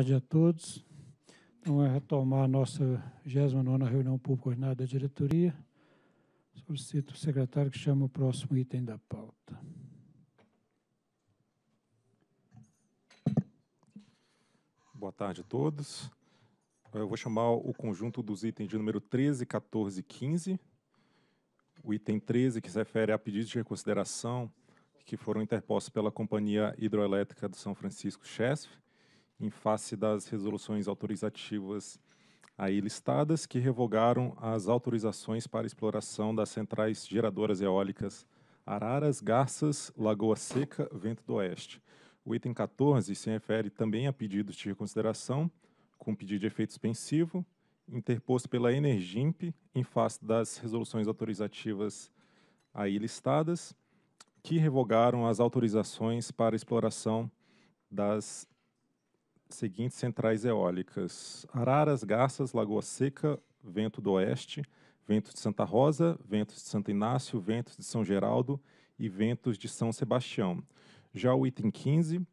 Boa tarde a todos. Vamos é retomar a nossa 29 reunião pública ordinária da diretoria. Solicito o secretário que chame o próximo item da pauta. Boa tarde a todos. Eu vou chamar o conjunto dos itens de número 13, 14 e 15. O item 13, que se refere a pedidos de reconsideração que foram interpostos pela Companhia Hidroelétrica do São Francisco Chesf, em face das resoluções autorizativas aí listadas que revogaram as autorizações para exploração das centrais geradoras eólicas Araras, Garças, Lagoa Seca, Vento do Oeste. O item 14 se refere também a pedidos de reconsideração, com pedido de efeito suspensivo, interposto pela Energimp em face das resoluções autorizativas aí listadas, que revogaram as autorizações para exploração das seguintes centrais eólicas: Araras, Garças, Lagoa Seca, Vento do Oeste, Ventos de Santa Rosa, Ventos de Santo Inácio, Ventos de São Geraldo e Ventos de São Sebastião. Já o item 15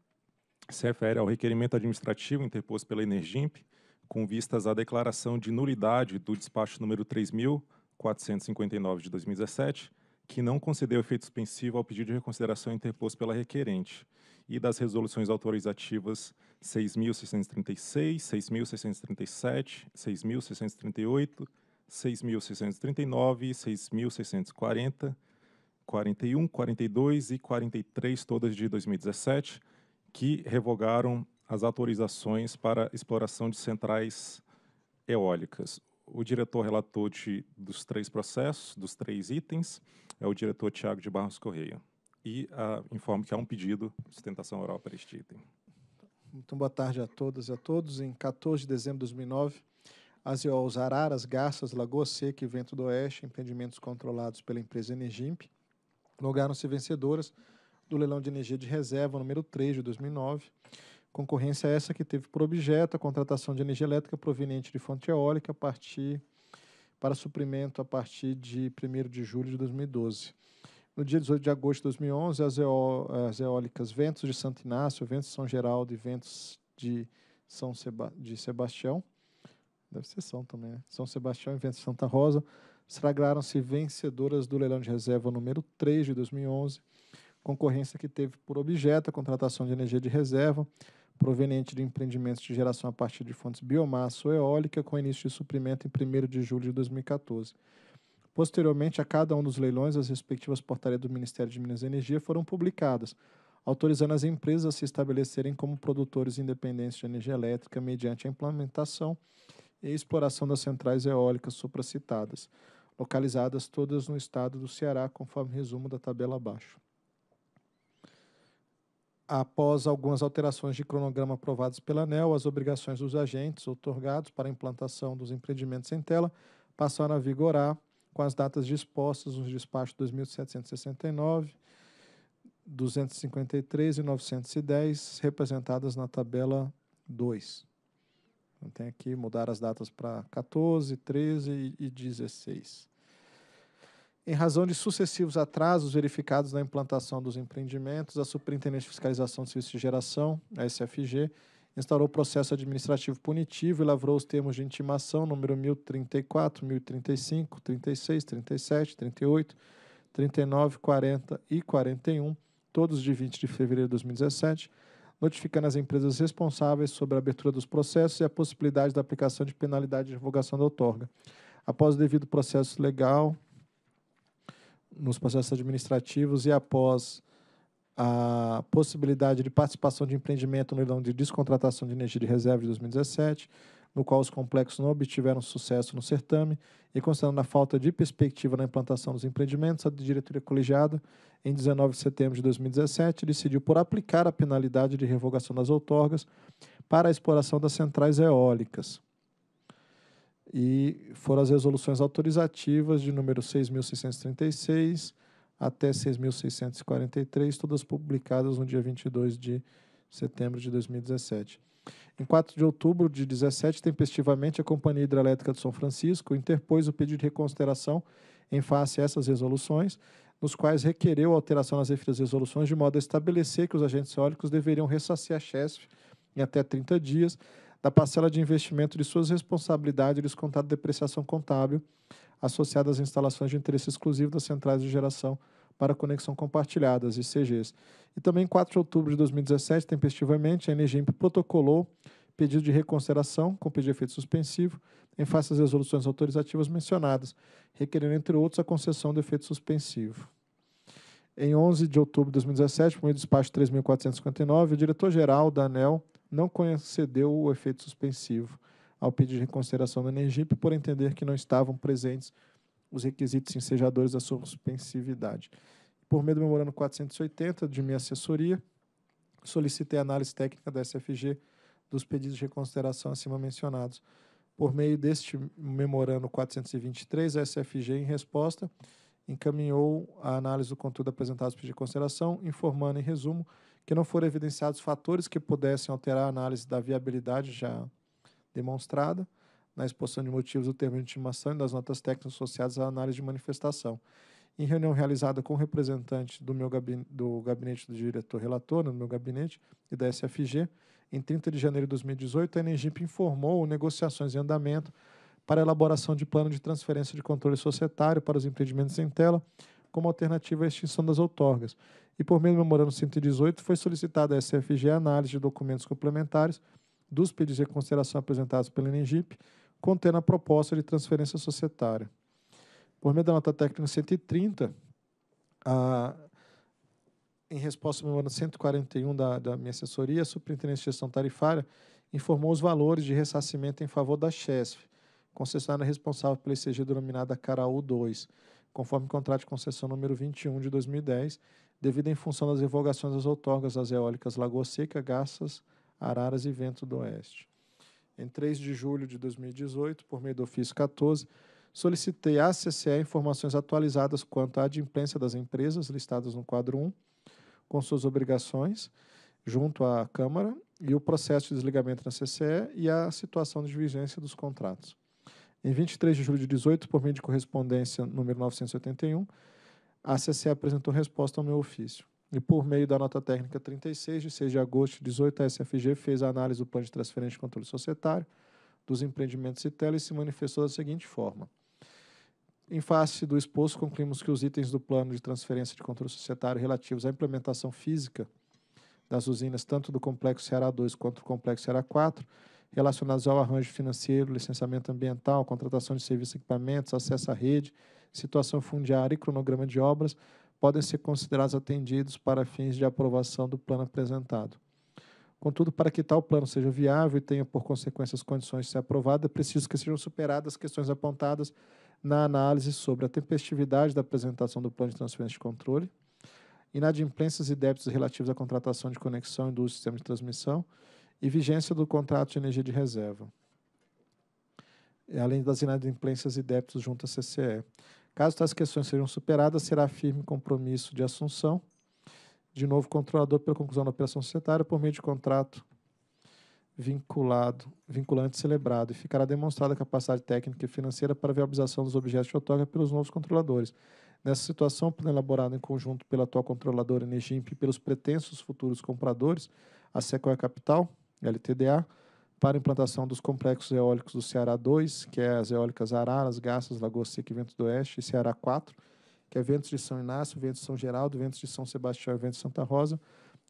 se refere ao requerimento administrativo interposto pela Energimp com vistas à declaração de nulidade do despacho número 3459 de 2017, que não concedeu efeito suspensivo ao pedido de reconsideração interposto pela requerente e das resoluções autorizativas 6.636, 6.637, 6.638, 6.639, 6.640, 41, 42 e 43, todas de 2017, que revogaram as autorizações para exploração de centrais eólicas. O diretor relator de, dos três processos, dos três itens, é o diretor Tiago de Barros Correia e uh, informo que há um pedido de sustentação oral para este item. Muito então, boa tarde a todas e a todos. Em 14 de dezembro de 2009, as EOLs Araras, Garças, Lagoa Seca e Vento do Oeste, empreendimentos controlados pela empresa Energimp, logaram se vencedoras do leilão de energia de reserva número 3 de 2009. Concorrência essa que teve por objeto a contratação de energia elétrica proveniente de fonte eólica a partir, para suprimento a partir de 1 de julho de 2012. No dia 18 de agosto de 2011, as, eó as eólicas Ventos de Santo Inácio, Ventos de São Geraldo e Ventos de São Seba de Sebastião, deve ser São também, né? São Sebastião e Ventos de Santa Rosa, sagraram-se vencedoras do leilão de reserva número 3 de 2011, concorrência que teve por objeto a contratação de energia de reserva proveniente de empreendimentos de geração a partir de fontes biomassa ou eólica, com início de suprimento em 1 de julho de 2014. Posteriormente, a cada um dos leilões, as respectivas portarias do Ministério de Minas e Energia foram publicadas, autorizando as empresas a se estabelecerem como produtores independentes de energia elétrica mediante a implementação e exploração das centrais eólicas supracitadas, localizadas todas no estado do Ceará, conforme resumo da tabela abaixo. Após algumas alterações de cronograma aprovadas pela ANEL, as obrigações dos agentes otorgados para a implantação dos empreendimentos em tela passaram a vigorar com as datas dispostas nos despachos 2769, 253 e 910, representadas na tabela 2. Então, tem aqui mudar as datas para 14, 13 e 16. Em razão de sucessivos atrasos verificados na implantação dos empreendimentos, a Superintendência de Fiscalização de Serviços de Geração, a SFG, instaurou processo administrativo punitivo e lavrou os termos de intimação número 1034, 1035, 36, 37, 38, 39, 40 e 41, todos de 20 de fevereiro de 2017, notificando as empresas responsáveis sobre a abertura dos processos e a possibilidade da aplicação de penalidade de revogação da outorga. Após o devido processo legal, nos processos administrativos e após a possibilidade de participação de empreendimento no leilão de descontratação de energia de reserva de 2017, no qual os complexos não obtiveram sucesso no certame, e considerando a falta de perspectiva na implantação dos empreendimentos, a diretoria colegiada, em 19 de setembro de 2017, decidiu por aplicar a penalidade de revogação das outorgas para a exploração das centrais eólicas. E foram as resoluções autorizativas de número 6636 até 6.643, todas publicadas no dia 22 de setembro de 2017. Em 4 de outubro de 2017, tempestivamente, a Companhia Hidrelétrica de São Francisco interpôs o pedido de reconsideração em face a essas resoluções, nos quais requereu alteração nas referidas resoluções de modo a estabelecer que os agentes eólicos deveriam ressarcir a CHESF em até 30 dias da parcela de investimento de suas responsabilidades e descontado de depreciação contábil associada às instalações de interesse exclusivo das centrais de geração para conexão compartilhadas ICGs. E também, em 4 de outubro de 2017, tempestivamente, a Energimp protocolou pedido de reconsideração com pedido de efeito suspensivo em face às resoluções autorizativas mencionadas, requerendo, entre outros, a concessão do efeito suspensivo. Em 11 de outubro de 2017, por meio do despacho 3.459, o diretor-geral da ANEL não concedeu o efeito suspensivo ao pedido de reconsideração da Energip por entender que não estavam presentes os requisitos ensejadores da suspensividade. Por meio do memorando 480 de minha assessoria, solicitei análise técnica da SFG dos pedidos de reconsideração acima mencionados. Por meio deste memorando 423, a SFG, em resposta, encaminhou a análise do conteúdo apresentado pedidos de consideração, informando, em resumo, que não foram evidenciados fatores que pudessem alterar a análise da viabilidade já demonstrada na exposição de motivos do termo de intimação e das notas técnicas associadas à análise de manifestação. Em reunião realizada com representantes do, meu gabinete, do gabinete do diretor relator, no meu gabinete, e da SFG, em 30 de janeiro de 2018, a Energip informou negociações em andamento para elaboração de plano de transferência de controle societário para os empreendimentos em tela, como alternativa à extinção das outorgas. E por meio do memorando 118, foi solicitada a SFG a análise de documentos complementares dos pedidos de reconsideração apresentados pela Enengip, contendo a proposta de transferência societária. Por meio da nota técnica 130, a, em resposta ao número 141 da, da minha assessoria, a Superintendência de Gestão Tarifária informou os valores de ressarcimento em favor da CHESF, concessionária responsável pela ICG denominada Caraú 2, conforme contrato de concessão número 21 de 2010, devido em função das revogações das outorgas das eólicas Lagoa Seca, Garças, Araras e Vento do Oeste. Em 3 de julho de 2018, por meio do ofício 14, solicitei à CCE informações atualizadas quanto à adimplência das empresas listadas no quadro 1, com suas obrigações, junto à Câmara, e o processo de desligamento na CCE e a situação de vigência dos contratos. Em 23 de julho de 18, por meio de correspondência número 981, a CCE apresentou resposta ao meu ofício e, por meio da nota técnica 36, de 6 de agosto de 18, a SFG fez a análise do plano de transferência de controle societário dos empreendimentos Citela e se manifestou da seguinte forma. Em face do exposto, concluímos que os itens do plano de transferência de controle societário relativos à implementação física das usinas, tanto do Complexo Ceará 2 quanto do Complexo Ceará 4, relacionados ao arranjo financeiro, licenciamento ambiental, contratação de serviços e equipamentos, acesso à rede, situação fundiária e cronograma de obras, podem ser considerados atendidos para fins de aprovação do plano apresentado. Contudo, para que tal plano seja viável e tenha por consequência as condições de ser aprovado, é preciso que sejam superadas as questões apontadas na análise sobre a tempestividade da apresentação do plano de transferência de controle, inadimplências e débitos relativos à contratação de conexão e do sistema de transmissão e vigência do contrato de energia de reserva, além das inadimplências e débitos junto à CCE. Caso tais questões sejam superadas, será firme compromisso de assunção de novo controlador pela conclusão da operação societária por meio de contrato vinculado, vinculante celebrado e ficará demonstrada a capacidade técnica e financeira para a viabilização dos objetos de outorga pelos novos controladores. Nessa situação, plano elaborado em conjunto pela atual controladora Energimp e pelos pretensos futuros compradores, a Sequoia Capital, LTDA, para implantação dos complexos eólicos do Ceará 2, que é as eólicas Araras, Gaças, Lagoa Seca e Ventos do Oeste, e Ceará 4, que é Ventos de São Inácio, Ventos de São Geraldo, Ventos de São Sebastião e Ventos de Santa Rosa,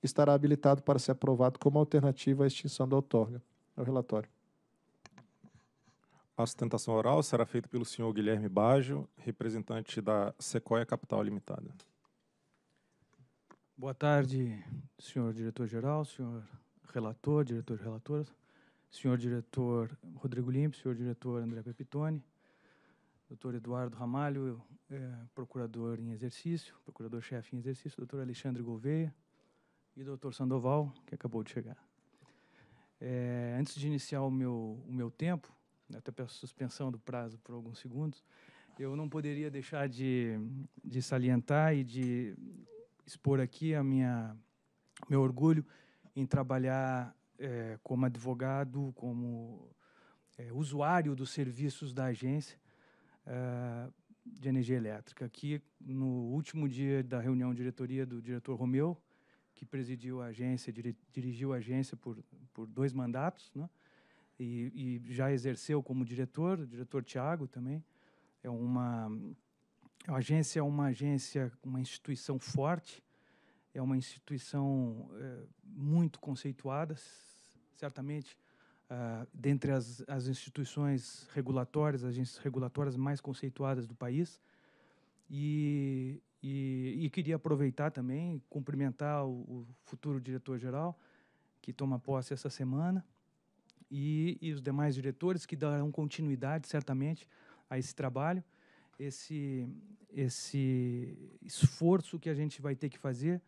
estará habilitado para ser aprovado como alternativa à extinção da outorga. É o relatório. A sustentação oral será feita pelo senhor Guilherme Baggio, representante da Sequoia Capital Limitada. Boa tarde, senhor diretor-geral, senhor relator, diretor-relator, senhor diretor Rodrigo Limpo, senhor diretor André Pepitone, doutor Eduardo Ramalho, é, procurador em exercício, procurador-chefe em exercício, doutor Alexandre Gouveia e doutor Sandoval, que acabou de chegar. É, antes de iniciar o meu, o meu tempo, né, até peço suspensão do prazo por alguns segundos, eu não poderia deixar de, de salientar e de expor aqui a minha meu orgulho em trabalhar é, como advogado, como é, usuário dos serviços da agência é, de energia elétrica. aqui no último dia da reunião de diretoria do diretor Romeu, que presidiu a agência, dir, dirigiu a agência por, por dois mandatos, né? E, e, já exerceu como diretor, o diretor Tiago também. É uma, a agência é uma agência, uma instituição forte, é uma instituição é, muito conceituada, certamente, uh, dentre as, as instituições regulatórias, agências regulatórias mais conceituadas do país. E, e, e queria aproveitar também, cumprimentar o, o futuro diretor-geral, que toma posse essa semana, e, e os demais diretores, que darão continuidade, certamente, a esse trabalho esse, esse esforço que a gente vai ter que fazer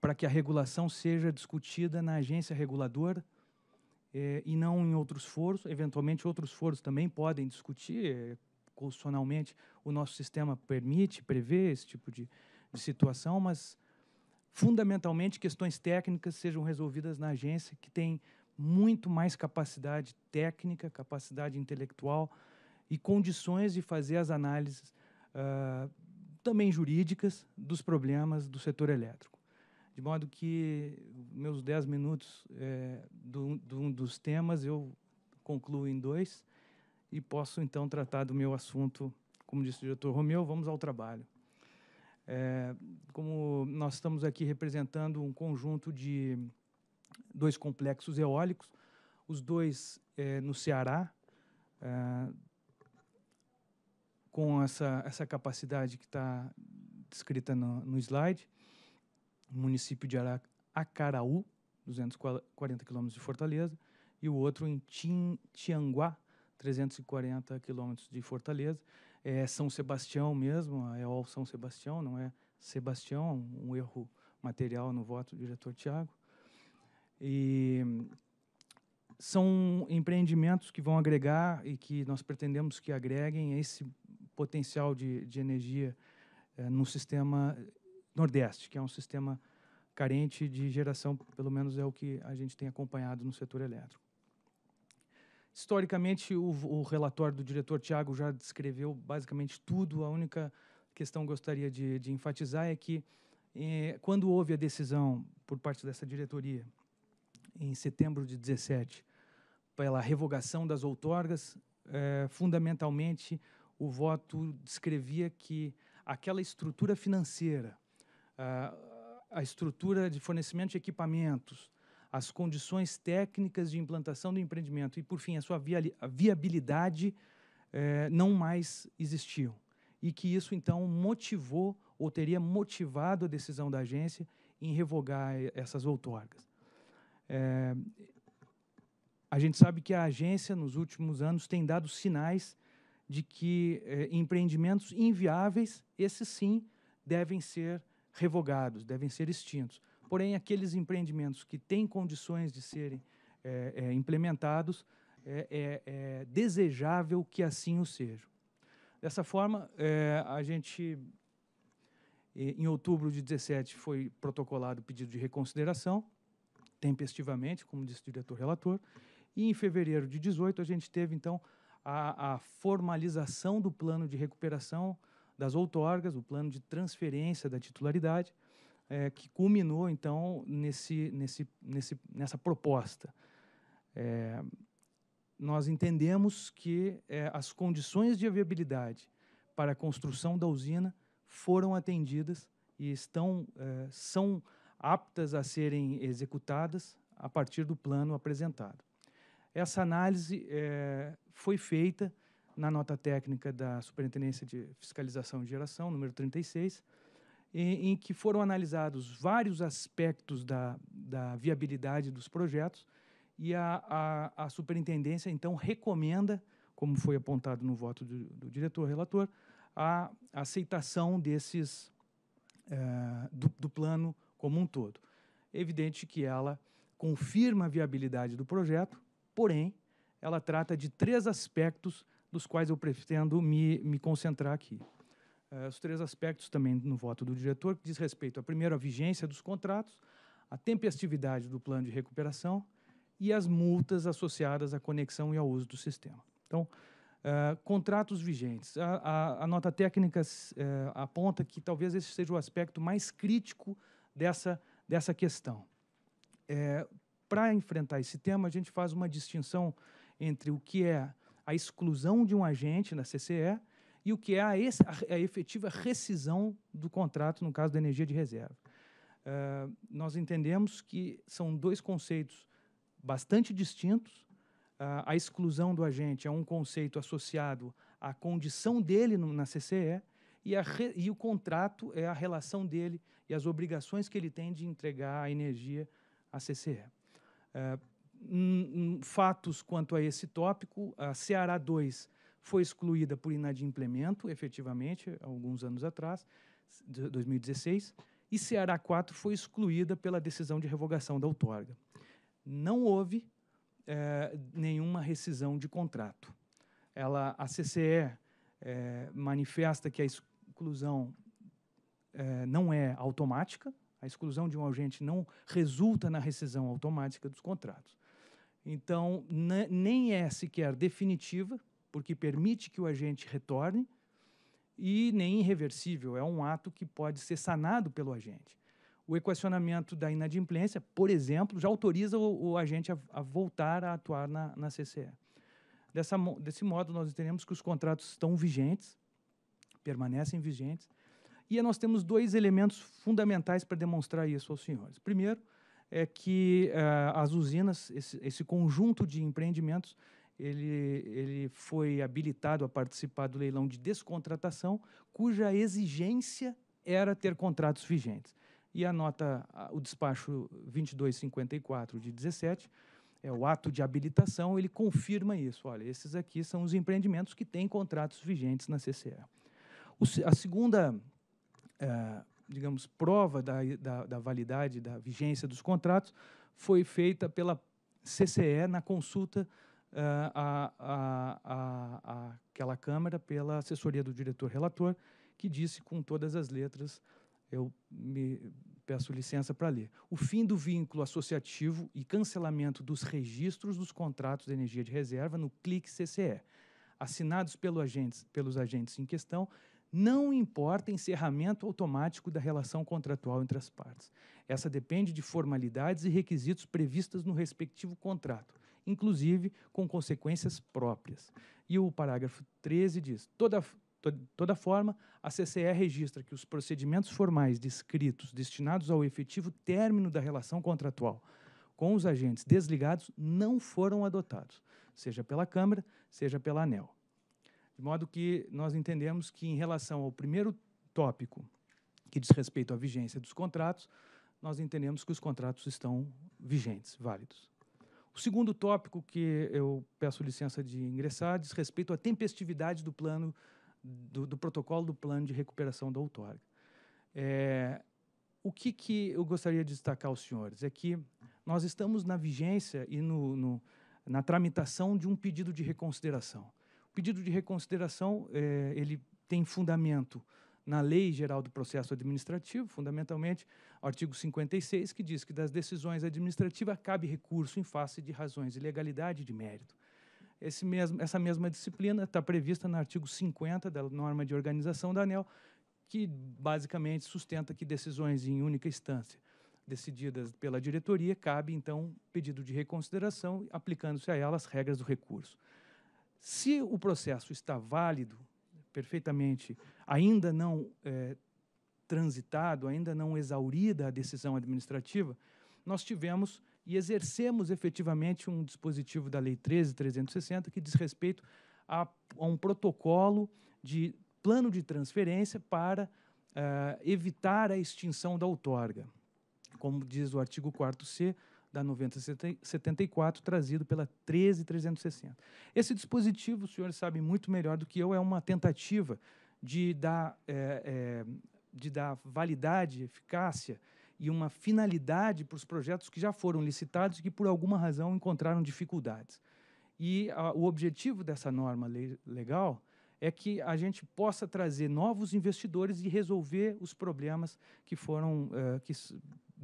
para que a regulação seja discutida na agência reguladora é, e não em outros foros. Eventualmente, outros foros também podem discutir eh, constitucionalmente. O nosso sistema permite, prevê esse tipo de, de situação, mas fundamentalmente questões técnicas sejam resolvidas na agência, que tem muito mais capacidade técnica, capacidade intelectual e condições de fazer as análises uh, também jurídicas dos problemas do setor elétrico de modo que meus dez minutos é, do, do um dos temas eu concluo em dois e posso então tratar do meu assunto, como disse o diretor Romeu, vamos ao trabalho. É, como nós estamos aqui representando um conjunto de dois complexos eólicos, os dois é, no Ceará, é, com essa, essa capacidade que está descrita no, no slide, município de Acaraú, 240 quilômetros de Fortaleza, e o outro em Tianguá, 340 quilômetros de Fortaleza. É São Sebastião mesmo, é o São Sebastião, não é Sebastião, um erro material no voto do diretor Tiago. E são empreendimentos que vão agregar e que nós pretendemos que agreguem esse potencial de, de energia eh, no sistema Nordeste, que é um sistema carente de geração, pelo menos é o que a gente tem acompanhado no setor elétrico. Historicamente, o, o relatório do diretor Tiago já descreveu basicamente tudo. A única questão que gostaria de, de enfatizar é que, eh, quando houve a decisão por parte dessa diretoria, em setembro de 17, pela revogação das outorgas, eh, fundamentalmente o voto descrevia que aquela estrutura financeira a, estrutura de fornecimento de equipamentos, as condições técnicas de implantação do empreendimento e, por fim, a sua viabilidade é, não mais existiam. E que isso, então, motivou ou teria motivado a decisão da agência em revogar essas outorgas. É, a gente sabe que a agência, nos últimos anos, tem dado sinais de que é, empreendimentos inviáveis, esses sim, devem ser revogados, devem ser extintos. Porém, aqueles empreendimentos que têm condições de serem é, é, implementados, é, é, é desejável que assim o sejam. Dessa forma, é, a gente, em outubro de 17, foi protocolado o pedido de reconsideração, tempestivamente, como disse o diretor relator, e em fevereiro de 18 a gente teve, então, a, a formalização do plano de recuperação das outorgas, o plano de transferência da titularidade, é, que culminou, então, nesse, nesse, nesse, nessa proposta. É, nós entendemos que é, as condições de viabilidade para a construção da usina foram atendidas e estão, é, são aptas a serem executadas a partir do plano apresentado. Essa análise é, foi feita na nota técnica da Superintendência de Fiscalização de Geração, número 36, em, em que foram analisados vários aspectos da, da viabilidade dos projetos e a, a, a, Superintendência, então, recomenda, como foi apontado no voto do, do diretor-relator, a aceitação desses eh, do, do plano como um todo. evidente que ela confirma a viabilidade do projeto, porém, ela trata de três aspectos dos quais eu pretendo me, me concentrar aqui. Uh, os três aspectos também no voto do diretor, que diz respeito, a primeiro, à vigência dos contratos, à tempestividade do plano de recuperação e às multas associadas à conexão e ao uso do sistema. Então, uh, contratos vigentes. A, a, a nota técnica uh, aponta que talvez esse seja o aspecto mais crítico dessa, dessa questão. É, Para enfrentar esse tema, a gente faz uma distinção entre o que é a exclusão de um agente na CCE e o que é a, efetiva rescisão do contrato no caso da energia de reserva. Uh, nós entendemos que são dois conceitos bastante distintos. Uh, a exclusão do agente é um conceito associado à condição dele no, na CCE e, re, e, o contrato é a relação dele e as obrigações que ele tem de entregar a energia à CCE. Uh, eh, fatos quanto a esse tópico, a Ceará 2 foi excluída por inadimplemento, efetivamente, alguns anos atrás, 2016, e Ceará 4 foi excluída pela decisão de revogação da outorga. Não houve é, nenhuma rescisão de contrato. Ela, a CCE é, eh, manifesta que a exclusão é, não é automática, a exclusão de um agente não resulta na rescisão automática dos contratos. Então, nem é sequer definitiva, porque permite que o agente retorne, e nem irreversível, é um ato que pode ser sanado pelo agente. O equacionamento da inadimplência, por exemplo, já autoriza o, o agente a, a, voltar a atuar na, na CCE. Dessa, desse modo, nós entendemos que os contratos estão vigentes, permanecem vigentes, e nós temos dois elementos fundamentais para demonstrar isso aos senhores. Primeiro, é que uh, as usinas, esse, esse, conjunto de empreendimentos, ele, ele foi habilitado a participar do leilão de descontratação, cuja exigência era ter contratos vigentes. E a nota, o despacho 2254 de 17, é o ato de habilitação, ele confirma isso. Olha, esses aqui são os empreendimentos que têm contratos vigentes na CCE. O, a segunda uh, digamos, prova da, da, da validade, da vigência dos contratos, foi feita pela CCE na consulta uh, à à aquela Câmara pela assessoria do diretor relator, que disse com todas as letras, eu me peço licença para ler, o fim do vínculo associativo e cancelamento dos registros dos contratos de energia de reserva no CLIC CCE, assinados pelo agentes, pelos agentes em questão, não importa encerramento automático da relação contratual entre as partes. Essa depende de formalidades e requisitos previstas no respectivo contrato, inclusive com consequências próprias. E o parágrafo 13 diz: toda, toda forma, a CCE registra que os procedimentos formais descritos destinados ao efetivo término da relação contratual com os agentes desligados não foram adotados, seja pela Câmara, seja pela ANEL. De modo que nós entendemos que, em relação ao primeiro tópico, que diz respeito à vigência dos contratos, nós entendemos que os contratos estão vigentes, válidos. O segundo tópico que eu peço licença de ingressar diz respeito à tempestividade do plano do, do protocolo do plano de recuperação da outorga. É, o que, que eu gostaria de destacar aos senhores é que nós estamos na vigência e no, no, na tramitação de um pedido de reconsideração pedido de reconsideração é, ele tem fundamento na Lei Geral do Processo Administrativo, fundamentalmente, artigo 56, que diz que das decisões administrativas cabe recurso em face de razões de legalidade e de mérito. Mesmo, essa mesma disciplina está prevista no artigo 50 da norma de organização da ANEL, que basicamente sustenta que decisões em única instância decididas pela diretoria cabe, então, pedido de reconsideração, aplicando-se a elas regras do recurso. Se o processo está válido, perfeitamente, ainda não é, transitado, ainda não exaurida a decisão administrativa, nós tivemos e exercemos efetivamente um dispositivo da Lei 13.360 que diz respeito a, a, um protocolo de plano de transferência para uh, evitar a extinção da outorga. Como diz o artigo 4 C da 9074, trazido pela 13360. Esse dispositivo, os senhores sabem muito melhor do que eu, é uma tentativa de dar, é, é, de dar validade, eficácia e uma finalidade para os projetos que já foram licitados e que, por alguma razão, encontraram dificuldades. E a, o objetivo dessa norma lei, legal é que a gente possa trazer novos investidores e resolver os problemas que foram uh, que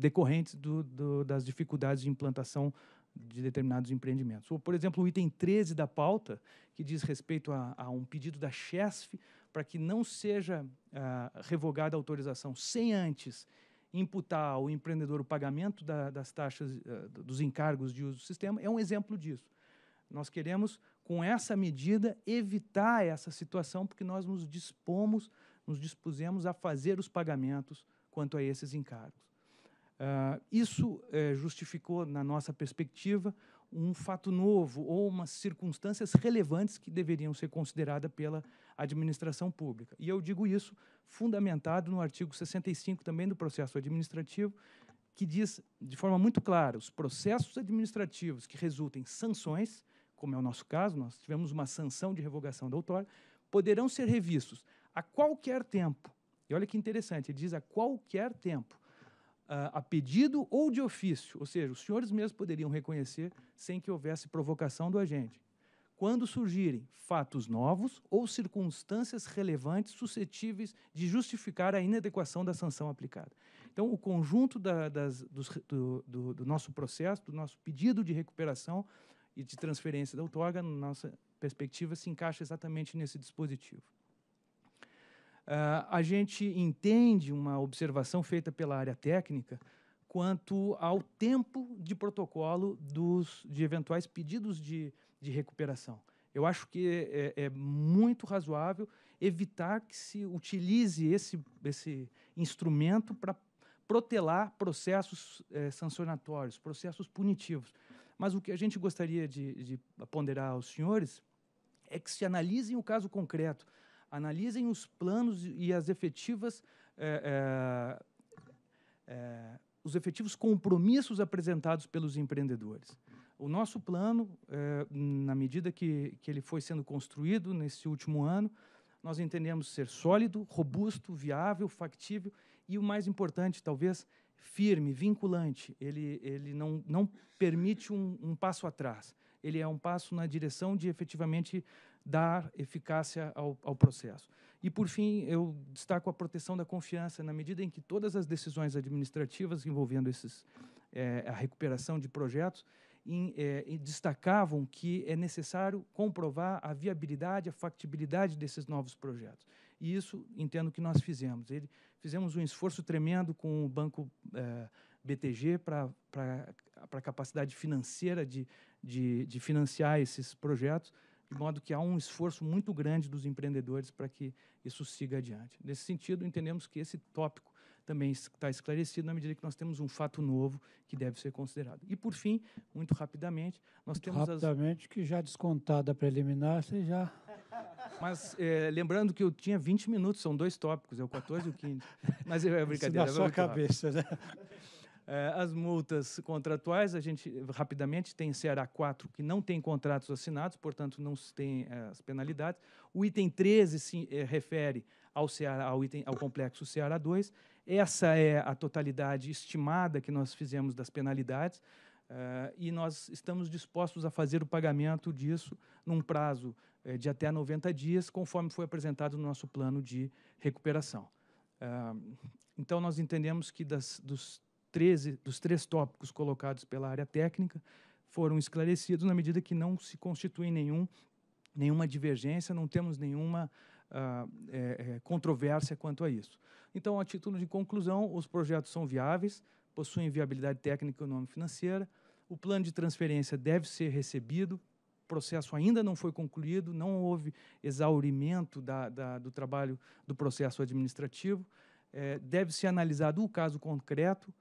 decorrentes do, do, das dificuldades de implantação de determinados empreendimentos. Ou, por exemplo, o item 13 da pauta, que diz respeito a, a um pedido da CHESF para que não seja uh, revogada a autorização sem antes imputar ao empreendedor o pagamento da, das taxas, uh, dos encargos de uso do sistema, é um exemplo disso. Nós queremos, com essa medida, evitar essa situação, porque nós nos dispomos, nos dispusemos a fazer os pagamentos quanto a esses encargos. Uh, isso eh, justificou, na nossa perspectiva, um fato novo ou umas circunstâncias relevantes que deveriam ser consideradas pela administração pública. E eu digo isso fundamentado no artigo 65 também do processo administrativo, que diz de forma muito clara: os processos administrativos que resultem sanções, como é o nosso caso, nós tivemos uma sanção de revogação da outorga, poderão ser revistos a qualquer tempo. E olha que interessante, ele diz a qualquer tempo ah, a pedido ou de ofício, ou seja, os senhores mesmos poderiam reconhecer sem que houvesse provocação do agente, quando surgirem fatos novos ou circunstâncias relevantes suscetíveis de justificar a inadequação da sanção aplicada. Então, o conjunto da, das, dos, do, do, do, nosso processo, do nosso pedido de recuperação e de transferência da outorga, na nossa perspectiva, se encaixa exatamente nesse dispositivo. Uh, a gente entende uma observação feita pela área técnica quanto ao tempo de protocolo dos, de eventuais pedidos de, de recuperação. Eu acho que é, é, muito razoável evitar que se utilize esse, esse instrumento para protelar processos é, sancionatórios, processos punitivos. Mas o que a gente gostaria de, de ponderar aos senhores é que se analisem o caso concreto, analisem os planos e as efetivas é, é, é, os efetivos compromissos apresentados pelos empreendedores. O nosso plano, eh, na medida que, que ele foi sendo construído nesse último ano, nós entendemos ser sólido, robusto, viável, factível e, o mais importante, talvez, firme, vinculante. Ele, ele não, não permite um, um passo atrás. Ele é um passo na direção de efetivamente dar eficácia ao, ao processo. E, por fim, eu destaco a proteção da confiança, na medida em que todas as decisões administrativas envolvendo esses, é, a recuperação de projetos em, é, destacavam que é necessário comprovar a viabilidade, a factibilidade desses novos projetos. E isso entendo que nós fizemos. Ele, fizemos um esforço tremendo com o Banco é, BTG para a capacidade financeira de, de, de financiar esses projetos de modo que há um esforço muito grande dos empreendedores para que isso siga adiante. Nesse sentido, entendemos que esse tópico também está esclarecido na medida que nós temos um fato novo que deve ser considerado. E, por fim, muito rapidamente, nós muito temos... Rapidamente, as... que já descontada preliminar, você já... Mas, é, lembrando que eu tinha 20 minutos, são dois tópicos, é o 14 e o 15. Mas é brincadeira. Isso na é sua cabeça, rápido. né? Eh, as multas contratuais, a gente rapidamente tem Ceará 4, que não tem contratos assinados, portanto, não se tem eh, as penalidades. O item 13 se eh, refere ao, Ceará, ao, item, ao complexo Ceará 2. Essa é a totalidade estimada que nós fizemos das penalidades. Uh, e nós estamos dispostos a fazer o pagamento disso num prazo de até 90 dias, conforme foi apresentado no nosso plano de recuperação. Uh, então, nós entendemos que das, dos 13 dos três tópicos colocados pela área técnica foram esclarecidos na medida que não se constitui nenhum, nenhuma divergência, não temos nenhuma uh, é, é, controvérsia quanto a isso. Então, a título de conclusão, os projetos são viáveis, possuem viabilidade técnica e econômica financeira, o plano de transferência deve ser recebido, o processo ainda não foi concluído, não houve exaurimento da, da, do trabalho do processo administrativo, é, deve ser analisado o caso concreto,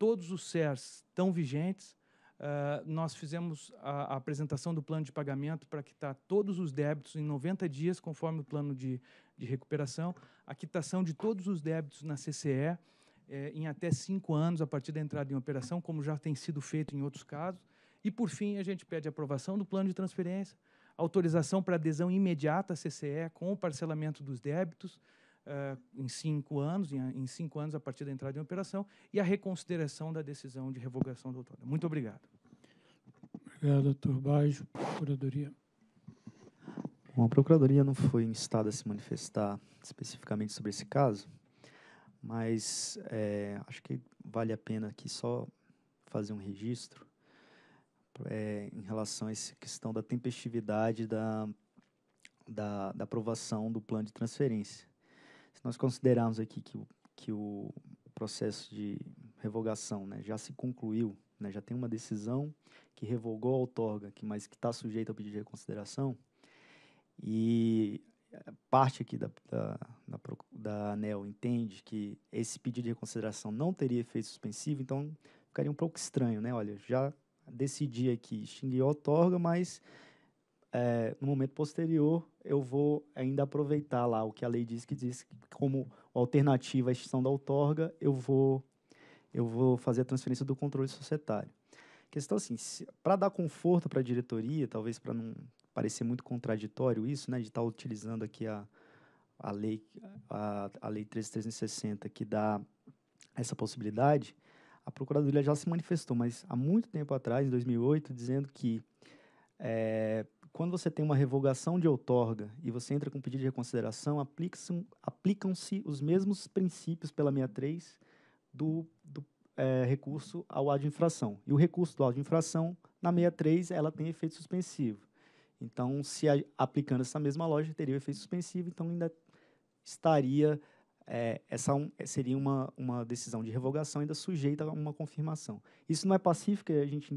todos os CERS estão vigentes. Uh, nós fizemos a, a, apresentação do plano de pagamento para quitar todos os débitos em 90 dias, conforme o plano de, de recuperação, a quitação de todos os débitos na CCE eh, em até cinco anos a partir da entrada em operação, como já tem sido feito em outros casos. E, por fim, a gente pede aprovação do plano de transferência, autorização para adesão imediata à CCE com o parcelamento dos débitos uh, em cinco anos, em, em, cinco anos a partir da entrada em operação, e a reconsideração da decisão de revogação do outorga. Muito obrigado. Obrigado, doutor Baixo, Procuradoria. Bom, a Procuradoria não foi instada a se manifestar especificamente sobre esse caso, mas é, acho que vale a pena aqui só fazer um registro é, em relação a essa questão da tempestividade da, da, da aprovação do plano de transferência se nós considerarmos aqui que, que o processo de revogação né, já se concluiu, né, já tem uma decisão que revogou a outorga, que, mas que está sujeita ao pedido de reconsideração, e parte aqui da, da, da, da, ANEL entende que esse pedido de reconsideração não teria efeito suspensivo, então ficaria um pouco estranho, né? Olha, já decidi aqui, extinguir, a outorga, mas é, no momento posterior, eu vou ainda aproveitar lá o que a lei diz, que diz que como alternativa à extinção da outorga, eu vou, eu vou fazer a transferência do controle societário. Questão assim, para dar conforto para a diretoria, talvez para não parecer muito contraditório isso, né, de estar tá utilizando aqui a, a lei a, a lei 13360 que dá essa possibilidade, a procuradoria já se manifestou, mas há muito tempo atrás, em 2008, dizendo que é, quando você tem uma revogação de outorga e você entra com um pedido de reconsideração, aplicam-se aplicam os mesmos princípios pela 63 do, do é, recurso ao auto de infração. E o recurso do auto de infração, na 63, ela tem efeito suspensivo. Então, se a, aplicando essa mesma lógica, teria o efeito suspensivo, então ainda estaria, é, essa um, seria uma, uma decisão de revogação ainda sujeita a uma confirmação. Isso não é pacífico, a gente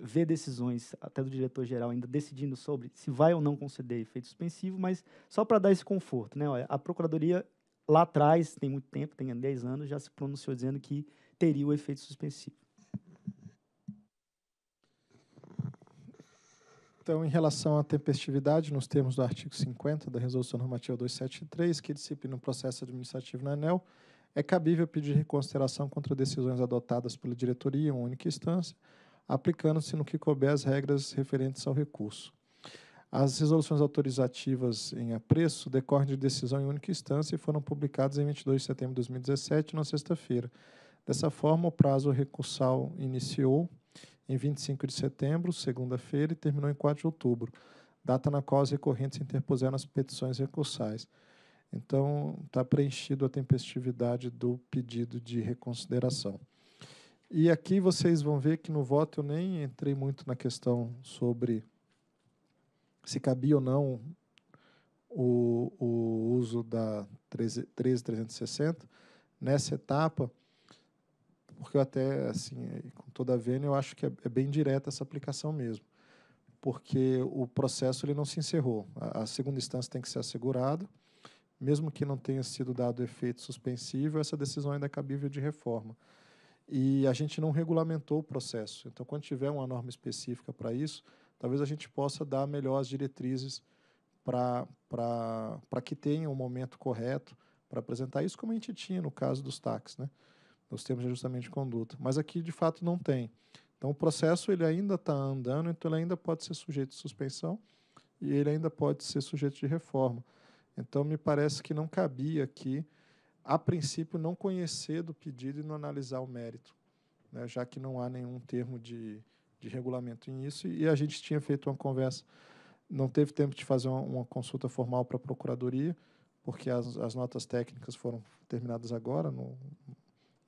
ver decisões, até do diretor-geral, ainda decidindo sobre se vai ou não conceder efeito suspensivo, mas só para dar esse conforto. Né? Olha, a Procuradoria, lá atrás, tem muito tempo, tem 10 anos, já se pronunciou dizendo que teria o efeito suspensivo. Então, em relação à tempestividade, nos termos do artigo 50 da Resolução Normativa 273, que disciplina o processo administrativo na ANEL, é cabível pedir reconsideração contra decisões adotadas pela diretoria em única instância, aplicando-se no que couber as regras referentes ao recurso. As resoluções autorizativas em apreço decorrem de decisão em única instância e foram publicadas em 22 de setembro de 2017, na sexta-feira. Dessa forma, o prazo recursal iniciou em 25 de setembro, segunda-feira, e terminou em 4 de outubro, data na qual as recorrentes interpuseram as petições recursais. Então, está preenchido a tempestividade do pedido de reconsideração. E aqui vocês vão ver que no voto eu nem entrei muito na questão sobre se cabia ou não o, o uso da 13360 nessa etapa, porque eu até, assim, com toda a vênia, eu acho que é, é bem direta essa aplicação mesmo, porque o processo ele não se encerrou. A, a segunda instância tem que ser assegurada, mesmo que não tenha sido dado efeito suspensivo essa decisão ainda é cabível de reforma e a gente não regulamentou o processo. Então, quando tiver uma norma específica para isso, talvez a gente possa dar melhores diretrizes para que tenha um momento correto para apresentar isso, como a gente tinha no caso dos táxis, né? nos termos de ajustamento de conduta. Mas aqui, de fato, não tem. Então, o processo ele ainda está andando, então ele ainda pode ser sujeito de suspensão e ele ainda pode ser sujeito de reforma. Então, me parece que não cabia aqui a princípio, não conhecer do pedido e não analisar o mérito, né, já que não há nenhum termo de, de regulamento nisso. E a gente tinha feito uma conversa, não teve tempo de fazer uma, uma consulta formal para a Procuradoria, porque as, as notas técnicas foram terminadas agora, no,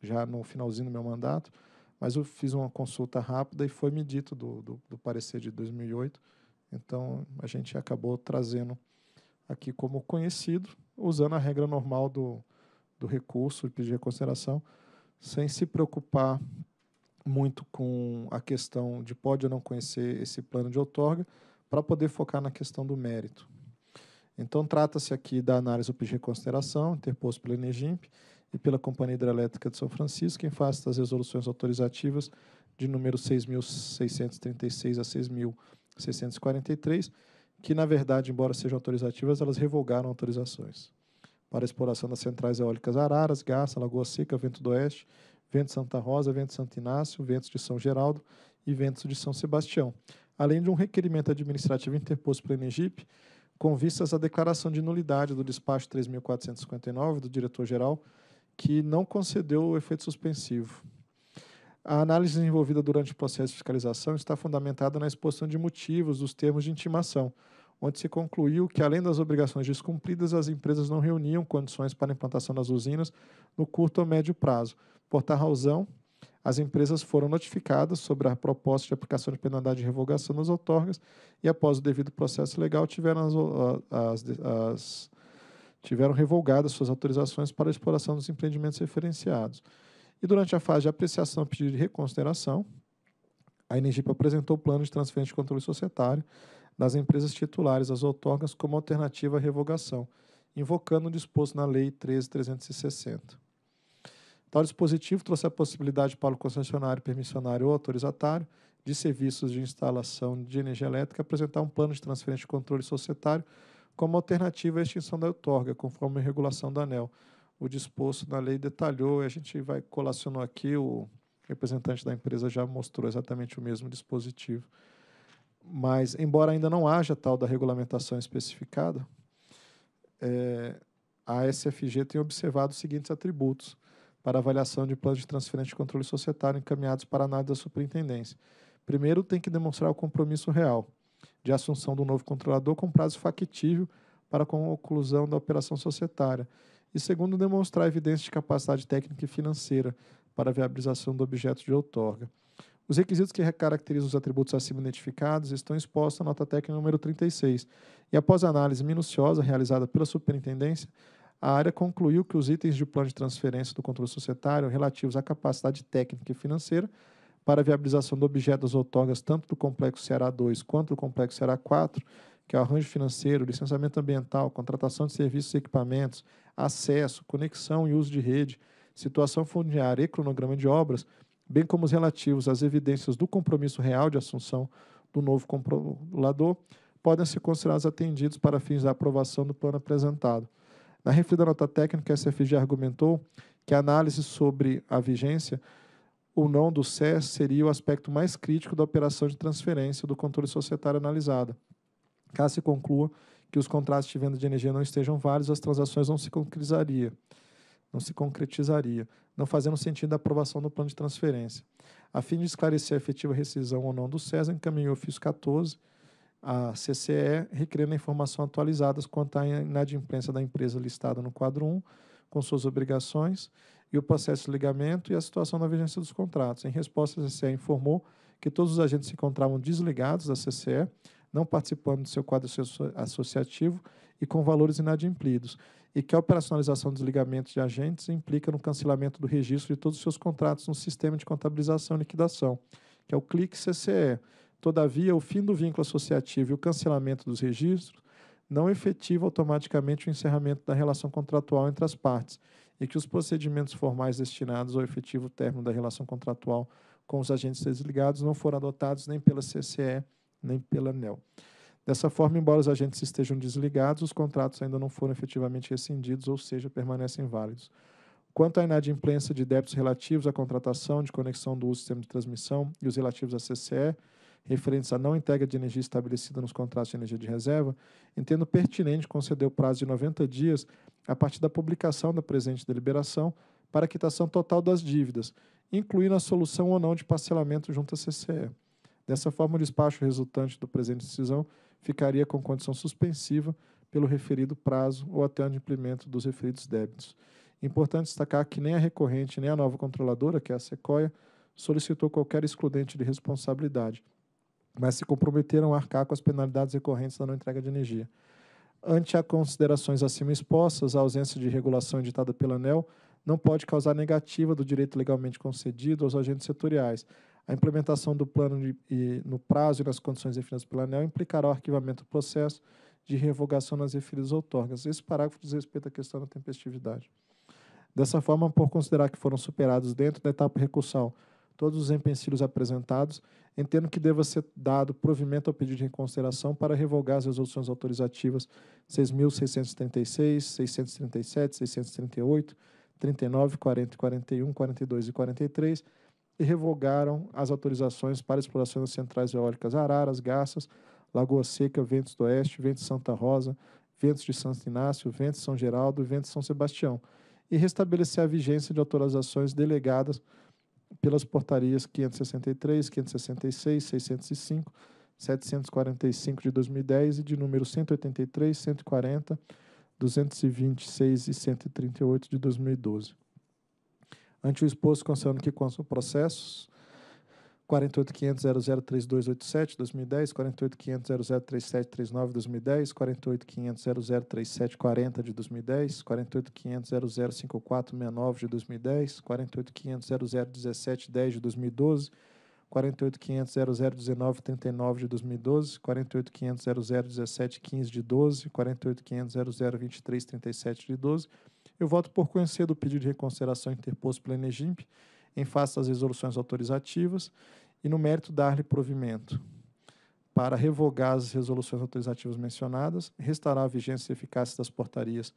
já no finalzinho do meu mandato, mas eu fiz uma consulta rápida e foi me dito do, do, do parecer de 2008. Então, a gente acabou trazendo aqui como conhecido, usando a regra normal do do recurso, de pedir reconsideração, sem se preocupar muito com a questão de pode ou não conhecer esse plano de outorga, para poder focar na questão do mérito. Então, trata-se aqui da análise do pedido de reconsideração, interposto pela Energimp e pela Companhia Hidrelétrica de São Francisco, em face das resoluções autorizativas de número 6.636 a 6.643, que, na verdade, embora sejam autorizativas, elas revogaram autorizações para exploração das centrais eólicas Araras, Garça, Lagoa Seca, Vento do Oeste, Vento Santa Rosa, Vento Santo Inácio, Ventos de São Geraldo e Ventos de São Sebastião, além de um requerimento administrativo interposto pela Enegip, com vistas à declaração de nulidade do despacho 3.459 do diretor-geral, que não concedeu o efeito suspensivo. A análise desenvolvida durante o processo de fiscalização está fundamentada na exposição de motivos dos termos de intimação, onde se concluiu que, além das obrigações descumpridas, as empresas não reuniam condições para a implantação das usinas no curto ou médio prazo. Por tal razão, as empresas foram notificadas sobre a proposta de aplicação de penalidade de revogação das outorgas e, após o devido processo legal, tiveram, as, as, as, tiveram revogadas suas autorizações para a exploração dos empreendimentos referenciados. E durante a fase de apreciação a pedido de reconsideração, a Energipa apresentou o plano de transferência de controle societário das empresas titulares às outorgas como alternativa à revogação, invocando o disposto na Lei 13.360. Tal dispositivo trouxe a possibilidade para o concessionário, permissionário ou autorizatário de serviços de instalação de energia elétrica apresentar um plano de transferência de controle societário como alternativa à extinção da outorga, conforme a regulação da ANEL. O disposto na lei detalhou, e a gente vai colacionou aqui, o representante da empresa já mostrou exatamente o mesmo dispositivo. Mas, embora ainda não haja tal da regulamentação especificada, é, a SFG tem observado os seguintes atributos para avaliação de planos de transferência de controle societário encaminhados para análise da superintendência. Primeiro, tem que demonstrar o compromisso real de assunção do novo controlador com prazo factível para a conclusão da operação societária. E segundo, demonstrar evidência de capacidade técnica e financeira para a viabilização do objeto de outorga. Os requisitos que caracterizam os atributos acima identificados estão expostos à nota técnica número 36. E após análise minuciosa realizada pela Superintendência, a área concluiu que os itens de plano de transferência do controle societário relativos à capacidade técnica e financeira para a viabilização do objeto das outorgas tanto do Complexo Ceará 2 quanto do Complexo Ceará 4, que é o arranjo financeiro, licenciamento ambiental, contratação de serviços e equipamentos, acesso, conexão e uso de rede, situação fundiária e cronograma de obras – bem como os relativos às evidências do compromisso real de assunção do novo controlador, podem ser considerados atendidos para fins da aprovação do plano apresentado. Na referida nota técnica, a SFG argumentou que a análise sobre a vigência ou não do SES seria o aspecto mais crítico da operação de transferência do controle societário analisada. Caso se conclua que os contratos de venda de energia não estejam válidos, as transações não se concretizariam não se concretizaria, não fazendo sentido a aprovação do plano de transferência. A fim de esclarecer a efetiva rescisão ou não do César, encaminhou o ofício 14 à CCE, requerendo informações atualizadas quanto à inadimplência da empresa listada no quadro 1, com suas obrigações, e o processo de ligamento e a situação da vigência dos contratos. Em resposta, a CCE informou que todos os agentes se encontravam desligados da CCE, não participando do seu quadro associativo e com valores inadimplidos e que a operacionalização dos ligamentos de agentes implica no cancelamento do registro de todos os seus contratos no sistema de contabilização e liquidação, que é o CLIC CCE. Todavia, o fim do vínculo associativo e o cancelamento dos registros não efetiva automaticamente o encerramento da relação contratual entre as partes e que os procedimentos formais destinados ao efetivo término da relação contratual com os agentes desligados não foram adotados nem pela CCE nem pela ANEL. Dessa forma, embora os agentes estejam desligados, os contratos ainda não foram efetivamente rescindidos, ou seja, permanecem válidos. Quanto à inadimplência de débitos relativos à contratação de conexão do uso do sistema de transmissão e os relativos à CCE, referentes à não entrega de energia estabelecida nos contratos de energia de reserva, entendo pertinente conceder o prazo de 90 dias a partir da publicação da presente deliberação para a quitação total das dívidas, incluindo a solução ou não de parcelamento junto à CCE. Dessa forma, o despacho resultante do presente decisão ficaria com condição suspensiva pelo referido prazo ou até o implemento dos referidos débitos. Importante destacar que nem a recorrente nem a nova controladora, que é a Sequoia, solicitou qualquer excludente de responsabilidade, mas se comprometeram a arcar com as penalidades recorrentes da não entrega de energia. Ante as considerações acima expostas, a ausência de regulação editada pela ANEL não pode causar negativa do direito legalmente concedido aos agentes setoriais, a implementação do plano de, e, no prazo e nas condições definidas pelo ANEL implicará o arquivamento do processo de revogação nas referidas outorgas. Esse parágrafo diz respeito à questão da tempestividade. Dessa forma, por considerar que foram superados dentro da etapa recursal todos os empecilhos apresentados, entendo que deva ser dado provimento ao pedido de reconsideração para revogar as resoluções autorizativas 6.636, 637, 638, 39, 40, 41, 42 e 43, e revogaram as autorizações para exploração das centrais eólicas Araras, Garças, Lagoa Seca, Ventos do Oeste, Ventos Santa Rosa, Ventos de Santo Inácio, Ventos São Geraldo e Ventos São Sebastião, e restabelecer a vigência de autorizações delegadas pelas portarias 563, 566, 605, 745 de 2010 e de número 183, 140, 226 e 138 de 2012 ante o exposto considerando que constam processos 48.500.003287/2010, 48.500.003739/2010, 48.500.003740 de 2010, 48.500.005469 de 2010, 48.500.001710 de 2012, 48.500.001939 de 2012, 48.500.001715 de 12, 48.500.002337 de 12 eu voto por conhecer do pedido de reconsideração interposto pela Energimp em face das resoluções autorizativas e, no mérito, dar-lhe provimento. Para revogar as resoluções autorizativas mencionadas, restaurar a vigência e eficácia das portarias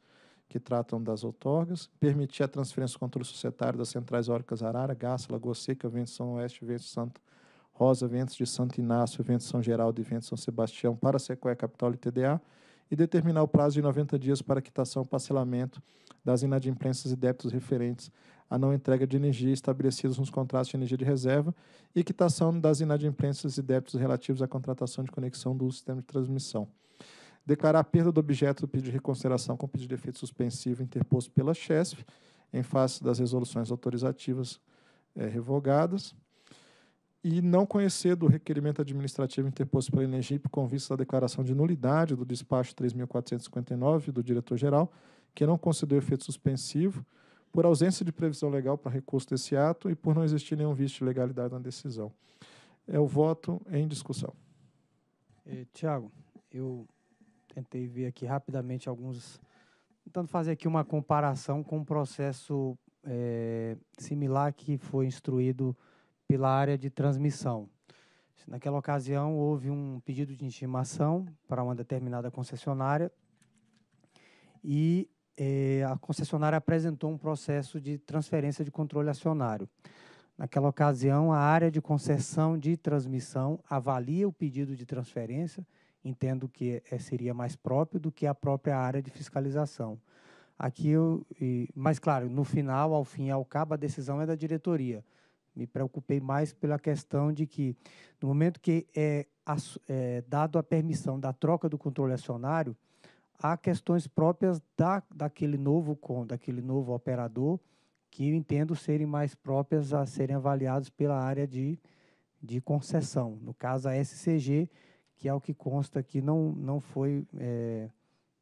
que tratam das outorgas, permitir a transferência do controle societário das centrais órgãs Arara, Gás, Lagoa Seca, Vento São Oeste, Vento Santo Rosa, Ventos de Santo Inácio, Vento São Geraldo e Vento São Sebastião para a Sequoia Capital e TDA, e determinar o prazo de 90 dias para quitação ou parcelamento das inadimplências e débitos referentes à não entrega de energia estabelecidos nos contratos de energia de reserva e quitação das inadimplências e débitos relativos à contratação de conexão do sistema de transmissão. Declarar a perda do objeto do pedido de reconsideração com pedido de efeito suspensivo interposto pela CHESF, em face das resoluções autorizativas é, revogadas e não conhecer do requerimento administrativo interposto pela Energip com vista à declaração de nulidade do despacho 3.459 do diretor-geral, que não concedeu efeito suspensivo, por ausência de previsão legal para recurso desse ato e por não existir nenhum vício de legalidade na decisão. É o voto em discussão. Eh, Tiago, eu tentei ver aqui rapidamente alguns. Tentando fazer aqui uma comparação com um processo eh, similar que foi instruído pela área de transmissão. Naquela ocasião, houve um pedido de intimação para uma determinada concessionária e eh, a concessionária apresentou um processo de transferência de controle acionário. Naquela ocasião, a área de concessão de transmissão avalia o pedido de transferência, entendo que é, seria mais próprio do que a própria área de fiscalização. Aqui eu, e, mas claro, no final, ao fim e ao cabo, a decisão é da diretoria. Me preocupei mais pela questão de que, no momento que é, é dado a permissão da troca do controle acionário, há questões próprias da, daquele novo com, daquele novo operador, que eu entendo serem mais próprias a serem avaliadas pela área de, de concessão. No caso, a SCG, que é o que consta aqui, não, não foi, é,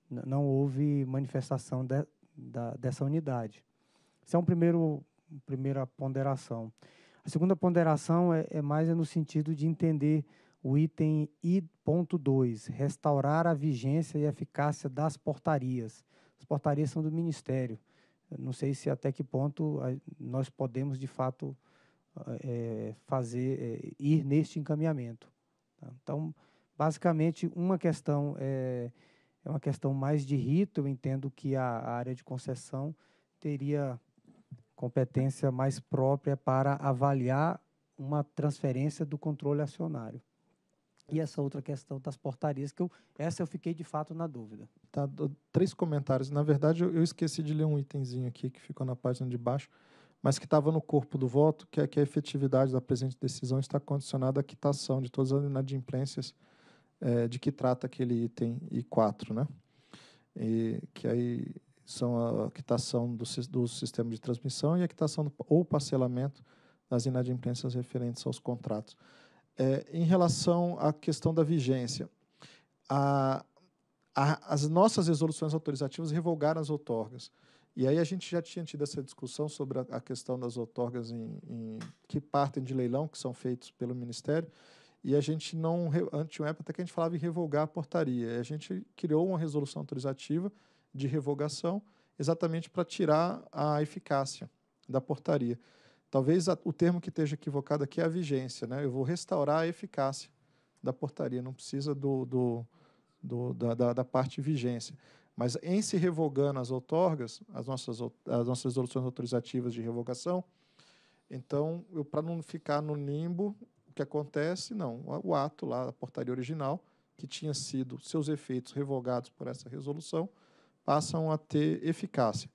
não houve manifestação de, da, dessa unidade. Essa é um primeiro, primeira ponderação. A segunda ponderação é, é mais é no sentido de entender o item I.2, restaurar a vigência e eficácia das portarias. As portarias são do Ministério. Eu não sei se até que ponto nós podemos, de fato, é, fazer, é, ir neste encaminhamento. Tá? Então, basicamente, uma questão é, é uma questão mais de rito. Eu entendo que a, a área de concessão teria competência mais própria para avaliar uma transferência do controle acionário. E essa outra questão das portarias, que eu, essa eu fiquei de fato na dúvida. Tá, três comentários. Na verdade, eu, eu esqueci de ler um itemzinho aqui que ficou na página de baixo, mas que estava no corpo do voto, que é que a efetividade da presente decisão está condicionada à quitação de todas as inadimplências é, de que trata aquele item I4, né? E que aí são a quitação do, do sistema de transmissão e a quitação do, ou parcelamento das inadimplências referentes aos contratos. É, em relação à questão da vigência, a, a, as nossas resoluções autorizativas revogaram as outorgas. E aí a gente já tinha tido essa discussão sobre a, a questão das outorgas em, em, que partem de leilão, que são feitos pelo Ministério, e a gente não, antes de época até que a gente falava em revogar a portaria. A gente criou uma resolução autorizativa de revogação, exatamente para tirar a eficácia da portaria. Talvez a, o termo que esteja equivocado aqui é a vigência. Né? Eu vou restaurar a eficácia da portaria, não precisa do, do, do da, da, da, parte vigência. Mas em se revogando as outorgas, as nossas, as nossas resoluções autorizativas de revogação, então, para não ficar no limbo, o que acontece? Não, o ato lá, a portaria original, que tinha sido seus efeitos revogados por essa resolução, passam a ter eficácia.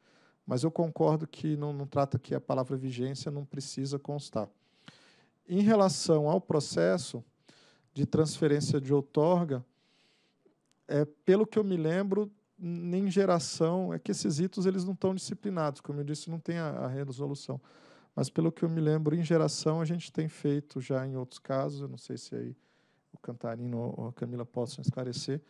Mas eu concordo que não, não trata que a palavra vigência não precisa constar. Em relação ao processo de transferência de outorga, é, pelo que eu me lembro, nem geração, é que esses ritos eles não estão disciplinados, como eu disse, não tem a, a, resolução. Mas pelo que eu me lembro, em geração a gente tem feito já em outros casos, eu não sei se aí o Cantarino ou a Camila possam esclarecer,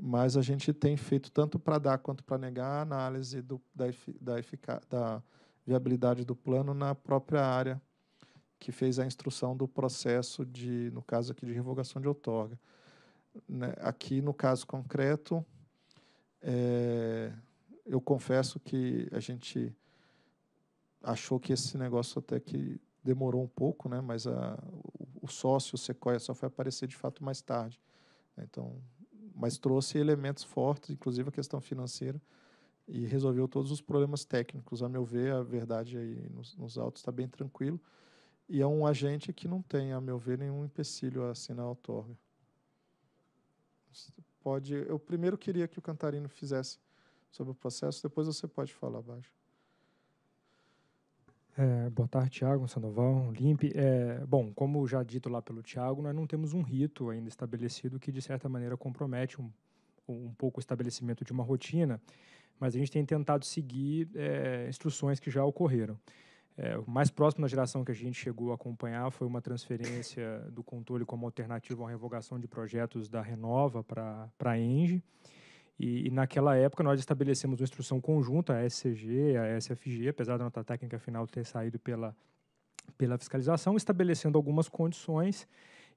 mas a gente tem feito tanto para dar quanto para negar a análise do, da, da, da, viabilidade do plano na própria área que fez a instrução do processo de, no caso aqui, de revogação de outorga. Né, aqui, no caso concreto, é, eu confesso que a gente achou que esse negócio até que demorou um pouco, né, mas a, o, o sócio, o Sequoia, só foi aparecer de fato mais tarde. Né? Então, mas trouxe elementos fortes, inclusive a questão financeira, e resolveu todos os problemas técnicos. A meu ver, a verdade aí nos, nos autos está bem tranquilo. E é um agente que não tem, a meu ver, nenhum empecilho a assinar a outorga. Pode, eu primeiro queria que o Cantarino fizesse sobre o processo, depois você pode falar abaixo. É, boa tarde, Tiago, Sandoval, Limpe. É, bom, como já dito lá pelo Tiago, nós não temos um rito ainda estabelecido que, de certa maneira, compromete um, um pouco o estabelecimento de uma rotina, mas a gente tem tentado seguir é, instruções que já ocorreram. É, o mais próximo da geração que a gente chegou a acompanhar foi uma transferência do controle como alternativa à revogação de projetos da Renova para a Enge. E, e, naquela época nós estabelecemos uma instrução conjunta, a SCG, a SFG, apesar da nota técnica final ter saído pela, pela fiscalização, estabelecendo algumas condições.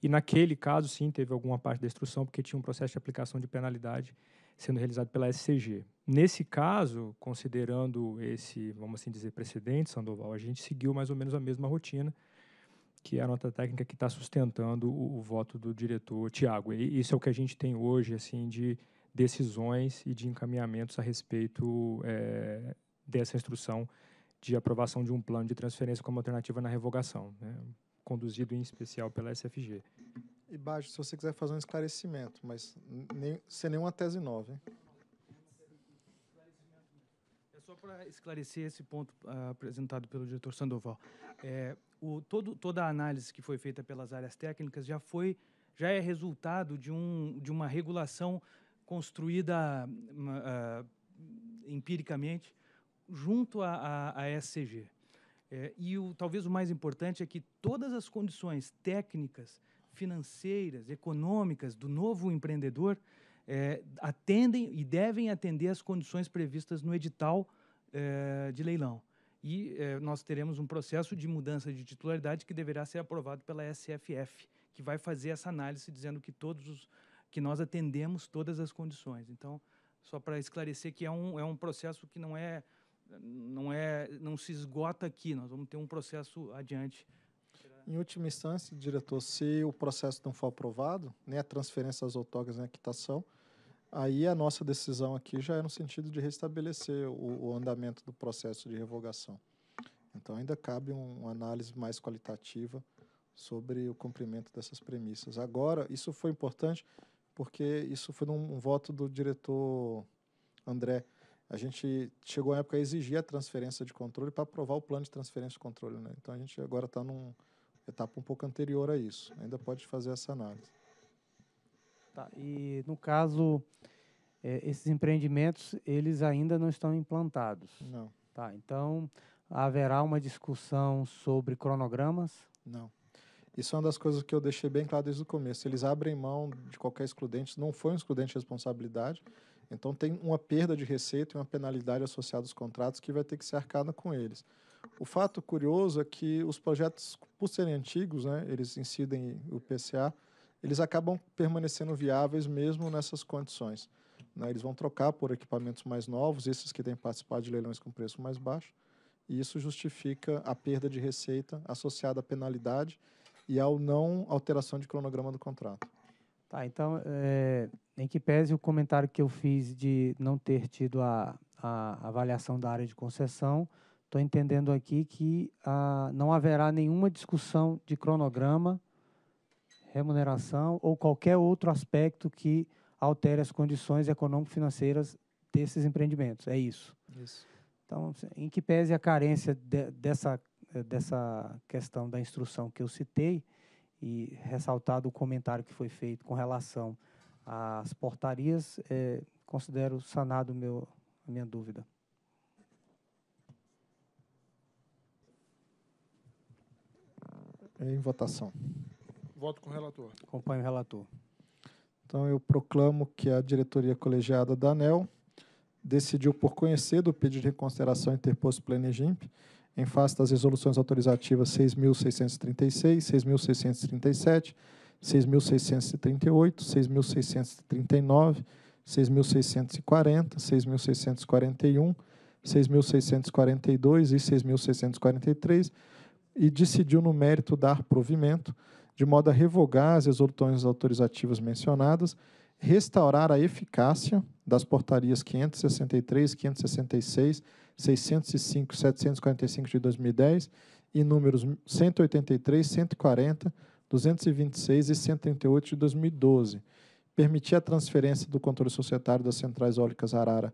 E naquele caso, sim, teve alguma parte da instrução, porque tinha um processo de aplicação de penalidade sendo realizado pela SCG. Nesse caso, considerando esse, vamos assim dizer, precedente, Sandoval, a gente seguiu mais ou menos a mesma rotina, que é a nota técnica que está sustentando o, o voto do diretor Tiago. e Isso é o que a gente tem hoje, assim, de decisões e de encaminhamentos a respeito é, dessa instrução de aprovação de um plano de transferência como alternativa na revogação, né, conduzido em especial pela SFG. E, Baixo, se você quiser fazer um esclarecimento, mas nem, sem nenhuma tese nova. Hein? É só para esclarecer esse ponto uh, apresentado pelo diretor Sandoval. É, o, todo, toda a análise que foi feita pelas áreas técnicas já foi já é resultado de, um, de uma regulação construída uh, empiricamente junto à SCG. É, e o, talvez o mais importante é que todas as condições técnicas, financeiras, econômicas do novo empreendedor é, atendem e devem atender às condições previstas no edital é, de leilão. E é, nós teremos um processo de mudança de titularidade que deverá ser aprovado pela SFF, que vai fazer essa análise dizendo que todos os que nós atendemos todas as condições. Então, só para esclarecer que é um, é um processo que não é não é não se esgota aqui. Nós vamos ter um processo adiante. Em última instância, diretor, se o processo não for aprovado, nem né, a transferência das outorgas, na né, a quitação, aí a nossa decisão aqui já é no sentido de restabelecer o, o andamento do processo de revogação. Então ainda cabe um, uma análise mais qualitativa sobre o cumprimento dessas premissas. Agora, isso foi importante porque isso foi num um voto do diretor André. A gente chegou à época a exigir a transferência de controle para aprovar o plano de transferência de controle. Né? Então a gente agora está numa etapa um pouco anterior a isso. Ainda pode fazer essa análise. Tá, e no caso, é, esses empreendimentos, eles ainda não estão implantados. Não. Tá, então haverá uma discussão sobre cronogramas? Não. Isso é uma das coisas que eu deixei bem claro desde o começo. Eles abrem mão de qualquer excludente, não foi um excludente de responsabilidade, então tem uma perda de receita e uma penalidade associada aos contratos que vai ter que ser arcada com eles. O fato curioso é que os projetos, por serem antigos, né, eles incidem o PCA, eles acabam permanecendo viáveis mesmo nessas condições. Né? Eles vão trocar por equipamentos mais novos, esses que têm participado de leilões com preço mais baixo, e isso justifica a perda de receita associada à penalidade e ao não alteração de cronograma do contrato. Tá, então, é, em que pese o comentário que eu fiz de não ter tido a, a avaliação da área de concessão, estou entendendo aqui que ah, não haverá nenhuma discussão de cronograma, remuneração ou qualquer outro aspecto que altere as condições econômico-financeiras desses empreendimentos. É isso. isso. Então, em que pese a carência de, dessa eh, dessa questão da instrução que eu citei e ressaltado o comentário que foi feito com relação às portarias, é, considero sanado meu, a minha dúvida. Em votação. Voto com o relator. Acompanho o relator. Então, eu proclamo que a diretoria colegiada da ANEL decidiu por conhecer do pedido de reconsideração interposto pela Enegimp em face das resoluções autorizativas 6.636, 6.637, 6.638, 6.639, 6.640, 6.641, 6.642 e 6.643 e decidiu no mérito dar provimento de modo a revogar as resoluções autorizativas mencionadas restaurar a eficácia das portarias 563, 566, 605, 745 de 2010 e números 183, 140, 226 e 138 de 2012. Permitir a transferência do controle societário das centrais eólicas Arara,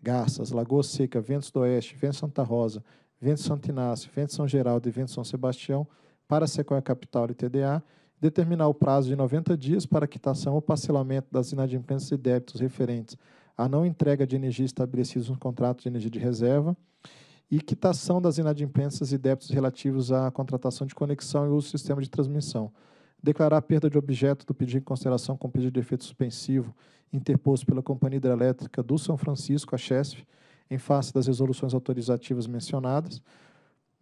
Garças, Lagoa Seca, Ventos do Oeste, Ventos Santa Rosa, Ventos Santo Inácio, Ventos São Geraldo e Ventos São Sebastião para a Sequoia Capital e TDA determinar o prazo de 90 dias para quitação ou parcelamento das inadimplências e débitos referentes à não entrega de energia estabelecidos no contrato de energia de reserva e quitação das inadimplências e débitos relativos à contratação de conexão e uso do sistema de transmissão. Declarar a perda de objeto do pedido em consideração com pedido de efeito suspensivo interposto pela Companhia Hidrelétrica do São Francisco, a CHESF, em face das resoluções autorizativas mencionadas,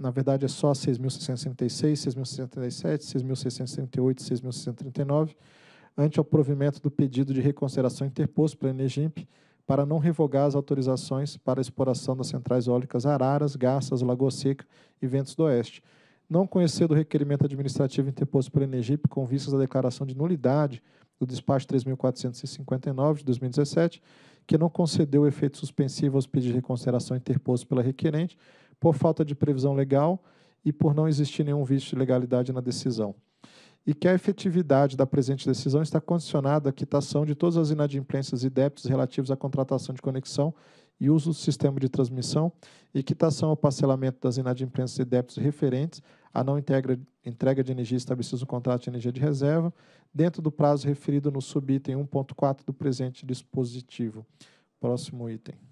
na verdade é só 6.636, 6.637, 6.638, 6.639, ante ao provimento do pedido de reconsideração interposto pela Energimp para não revogar as autorizações para a exploração das centrais eólicas Araras, Garças, Lagoa Seca e Ventos do Oeste. Não conhecer do requerimento administrativo interposto pela Energimp com vistas à declaração de nulidade do despacho 3.459 de 2017, que não concedeu efeito suspensivo aos pedidos de reconsideração interposto pela requerente, por falta de previsão legal e por não existir nenhum vício de legalidade na decisão. E que a efetividade da presente decisão está condicionada à quitação de todas as inadimplências e débitos relativos à contratação de conexão e uso do sistema de transmissão e quitação ao parcelamento das inadimplências e débitos referentes à não entrega de energia estabelecida no contrato de energia de reserva, dentro do prazo referido no subitem 1.4 do presente dispositivo. Próximo item.